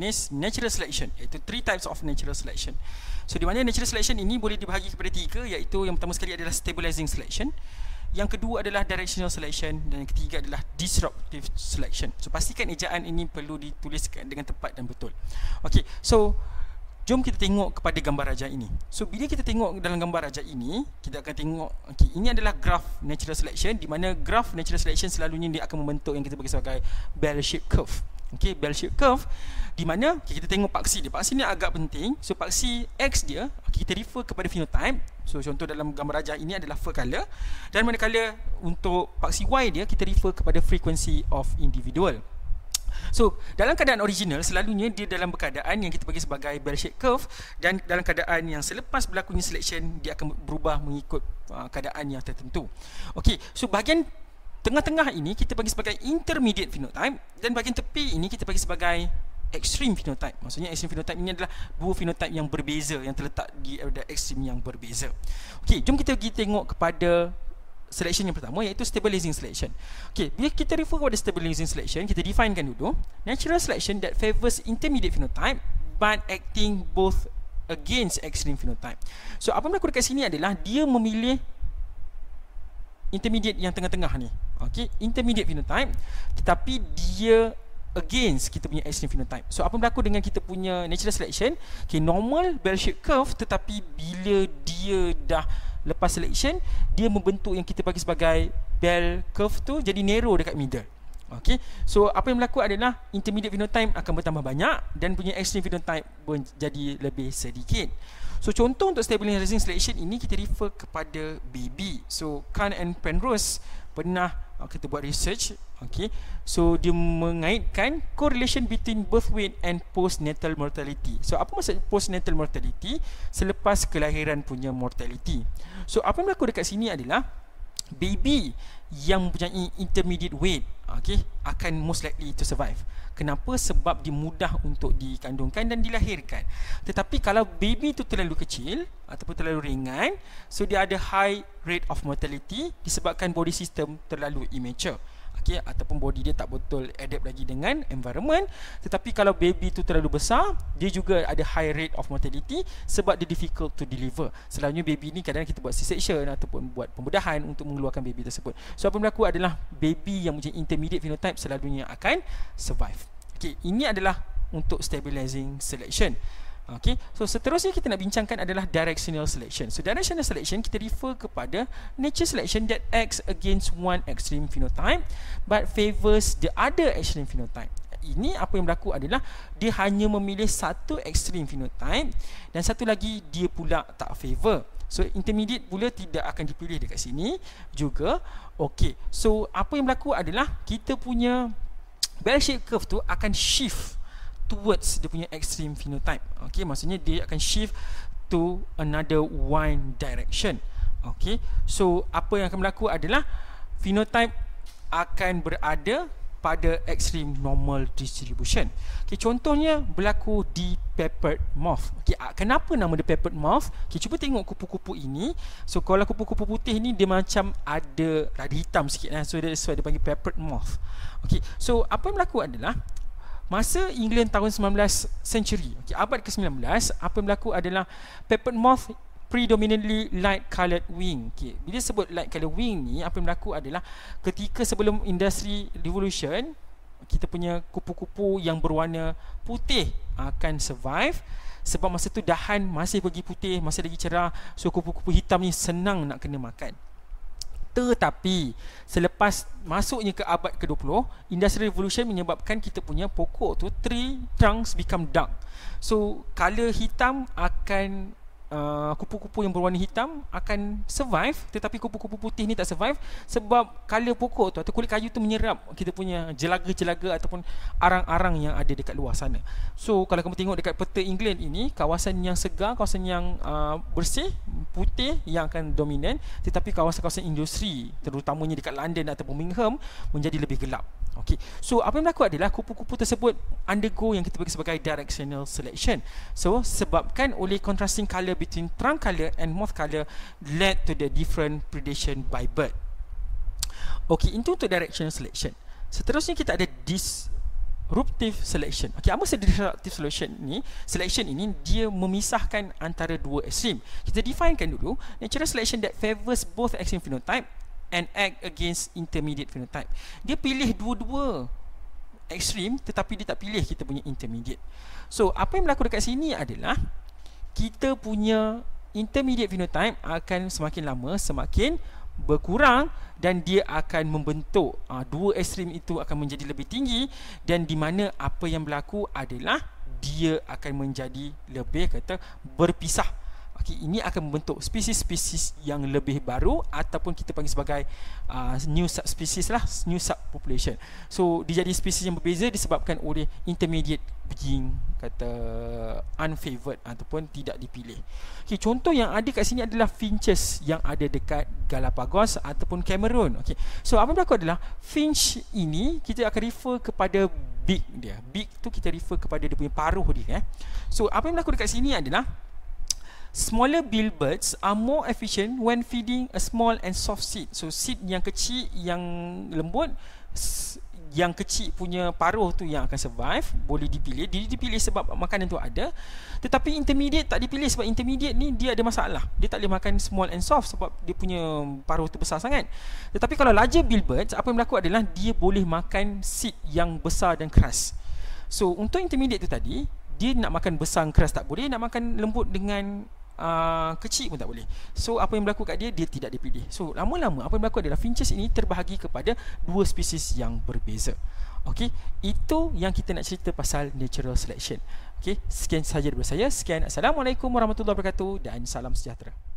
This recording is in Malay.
jenis natural selection iaitu three types of natural selection. So di mana natural selection ini boleh dibahagi kepada tiga iaitu yang pertama sekali adalah stabilizing selection, yang kedua adalah directional selection dan yang ketiga adalah disruptive selection. So pastikan ejaan ini perlu dituliskan dengan tepat dan betul. Okey, so jom kita tengok kepada gambar raja ini. So bila kita tengok dalam gambar raja ini, kita akan tengok okey ini adalah graf natural selection di mana graf natural selection selalunya dia akan membentuk yang kita bagi sebagai bell shape curve okey bell shaped curve di mana okay, kita tengok paksi dia paksi ni agak penting so paksi x dia okay, kita refer kepada phenotype so contoh dalam gambar rajah ini adalah fur color dan manakala untuk paksi y dia kita refer kepada frequency of individual So dalam keadaan original selalunya dia dalam keadaan yang kita bagi sebagai bell shaped curve dan dalam keadaan yang selepas berlakunya selection dia akan berubah mengikut uh, keadaan yang tertentu. Okey, so bahagian Tengah-tengah ini kita bagi sebagai intermediate phenotype dan bahagian tepi ini kita bagi sebagai extreme phenotype. Maksudnya extreme phenotype ini adalah dua phenotype yang berbeza yang terletak di area extreme yang berbeza. Okey, jom kita pergi tengok kepada selection yang pertama iaitu stabilizing selection. Okey, bila kita refer kepada stabilizing selection, kita definekan dulu natural selection that favors intermediate phenotype but acting both against extreme phenotype. So apa yang berlaku dekat sini adalah dia memilih intermediate yang tengah-tengah ni okay, intermediate phenotype tetapi dia against kita punya extreme phenotype. So apa berlaku dengan kita punya natural selection? Okay, normal bell shape curve tetapi bila dia dah lepas selection, dia membentuk yang kita bagi sebagai bell curve tu jadi narrow dekat middle. Okay, so apa yang berlaku adalah intermediate phenotype akan bertambah banyak dan punya extreme phenotype jadi lebih sedikit. So contoh untuk stabilizing selection ini kita refer kepada baby. So Khan and Penrose pernah Ah, kita buat research okey so dia mengaitkan correlation between birth weight and postnatal mortality so apa maksud postnatal mortality selepas kelahiran punya mortality so apa yang berlaku dekat sini adalah baby yang mempunyai intermediate weight okay, akan most likely to survive kenapa sebab dia mudah untuk dikandungkan dan dilahirkan tetapi kalau baby tu terlalu kecil ataupun terlalu ringan so dia ada high rate of mortality disebabkan body system terlalu immature okey ataupun body dia tak betul adapt lagi dengan environment tetapi kalau baby tu terlalu besar dia juga ada high rate of mortality sebab dia difficult to deliver selalunya baby ni kadang-kadang kita buat C-section ataupun buat pembedahan untuk mengeluarkan baby tersebut so apa berlaku adalah baby yang macam intermediate phenotype selalunya akan survive okay ini adalah untuk stabilizing selection Okay, So seterusnya kita nak bincangkan adalah directional selection. So directional selection kita refer kepada nature selection that acts against one extreme phenotype but favors the other extreme phenotype. Ini apa yang berlaku adalah dia hanya memilih satu extreme phenotype dan satu lagi dia pula tak favor. So intermediate pula tidak akan dipilih dekat sini juga. Okay, So apa yang berlaku adalah kita punya bell shape curve tu akan shift towards dia punya extreme phenotype. Okay, maksudnya dia akan shift to another one direction. Okay, so apa yang akan berlaku adalah phenotype akan berada pada extreme normal distribution. Okay, contohnya berlaku di peppered moth. Okay, ah, kenapa nama dia peppered moth? Okay, cuba tengok kupu-kupu ini. So kalau kupu-kupu putih ni dia macam ada rada hitam sikit lah. So that's why dia panggil peppered moth. Okay, so apa yang berlaku adalah Masa England tahun 19 century, okay, abad ke-19, apa yang berlaku adalah peppered moth predominantly light coloured wing. Okay. Bila sebut light coloured wing ni, apa yang berlaku adalah ketika sebelum industri revolution, kita punya kupu-kupu yang berwarna putih akan survive sebab masa tu dahan masih pergi putih, masih lagi cerah, so kupu-kupu hitam ni senang nak kena makan. Tetapi selepas masuknya ke abad ke-20, industrial revolution menyebabkan kita punya pokok tu tree trunks become dark. So color hitam akan Uh, kupu-kupu yang berwarna hitam akan survive tetapi kupu-kupu putih ni tak survive sebab color pokok tu atau kulit kayu tu menyerap kita punya jelaga-jelaga ataupun arang-arang yang ada dekat luar sana. So kalau kamu tengok dekat peta England ini kawasan yang segar, kawasan yang uh, bersih, putih yang akan dominan tetapi kawasan-kawasan industri terutamanya dekat London atau Birmingham menjadi lebih gelap. Okey. So apa yang berlaku adalah kupu-kupu tersebut undergo yang kita panggil sebagai directional selection. So sebabkan oleh contrasting colour between trunk colour and moth colour led to the different predation by bird. Okey, itu untuk directional selection. Seterusnya kita ada disruptive selection. Okey, apa maksud disruptive selection ni? Selection ini dia memisahkan antara dua ekstrem. Kita definekan dulu natural selection that favours both extreme phenotype and act against intermediate phenotype. Dia pilih dua-dua extreme tetapi dia tak pilih kita punya intermediate. So, apa yang berlaku dekat sini adalah kita punya intermediate phenotype akan semakin lama semakin berkurang dan dia akan membentuk uh, dua extreme itu akan menjadi lebih tinggi dan di mana apa yang berlaku adalah dia akan menjadi lebih kata berpisah genetik ini akan membentuk spesies-spesies yang lebih baru ataupun kita panggil sebagai uh, new subspecies lah, new subpopulation. So dia jadi spesies yang berbeza disebabkan oleh intermediate being kata unfavored ataupun tidak dipilih. Okey, contoh yang ada kat sini adalah finches yang ada dekat Galapagos ataupun Cameroon. Okey. So apa berlaku adalah finch ini kita akan refer kepada big dia. Big tu kita refer kepada dia punya paruh dia eh. So apa yang berlaku dekat sini adalah smaller billbirds are more efficient when feeding a small and soft seed. So seed yang kecil yang lembut yang kecil punya paruh tu yang akan survive boleh dipilih dia dipilih sebab makanan tu ada tetapi intermediate tak dipilih sebab intermediate ni dia ada masalah dia tak boleh makan small and soft sebab dia punya paruh tu besar sangat tetapi kalau larger billbirds apa yang berlaku adalah dia boleh makan seed yang besar dan keras so untuk intermediate tu tadi dia nak makan besar keras tak boleh nak makan lembut dengan uh, kecil pun tak boleh. So apa yang berlaku kat dia dia tidak dipilih. So lama-lama apa yang berlaku adalah finches ini terbahagi kepada dua spesies yang berbeza. Okey, itu yang kita nak cerita pasal natural selection. Okey, sekian sahaja daripada saya. Sekian. Assalamualaikum warahmatullahi wabarakatuh dan salam sejahtera.